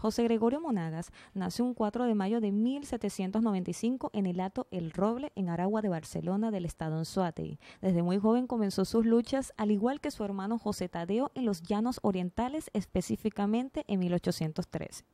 José Gregorio Monagas nació un 4 de mayo de 1795 en el Hato El Roble, en Aragua de Barcelona, del estado Anzuategui. Desde muy joven comenzó sus luchas, al igual que su hermano José Tadeo, en los llanos orientales, específicamente en 1813.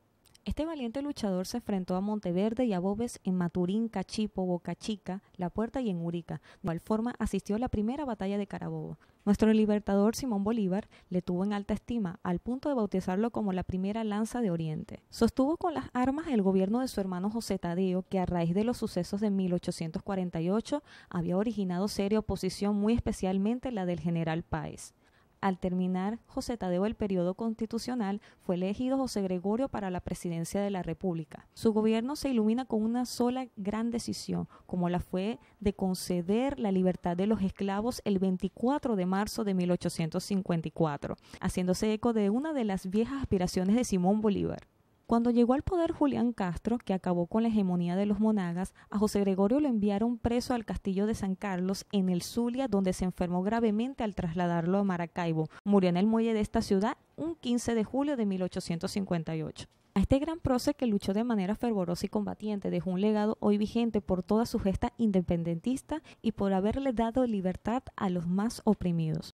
Este valiente luchador se enfrentó a Monteverde y a Bobes en Maturín, Cachipo, Boca Chica, La Puerta y en Urica. De igual forma, asistió a la primera batalla de Carabobo. Nuestro libertador Simón Bolívar le tuvo en alta estima, al punto de bautizarlo como la primera lanza de Oriente. Sostuvo con las armas el gobierno de su hermano José Tadeo, que a raíz de los sucesos de 1848 había originado seria oposición, muy especialmente la del general Páez. Al terminar José Tadeo el periodo constitucional, fue elegido José Gregorio para la presidencia de la República. Su gobierno se ilumina con una sola gran decisión, como la fue de conceder la libertad de los esclavos el 24 de marzo de 1854, haciéndose eco de una de las viejas aspiraciones de Simón Bolívar. Cuando llegó al poder Julián Castro, que acabó con la hegemonía de los monagas, a José Gregorio lo enviaron preso al castillo de San Carlos en el Zulia, donde se enfermó gravemente al trasladarlo a Maracaibo. Murió en el muelle de esta ciudad un 15 de julio de 1858. A este gran prócer que luchó de manera fervorosa y combatiente dejó un legado hoy vigente por toda su gesta independentista y por haberle dado libertad a los más oprimidos.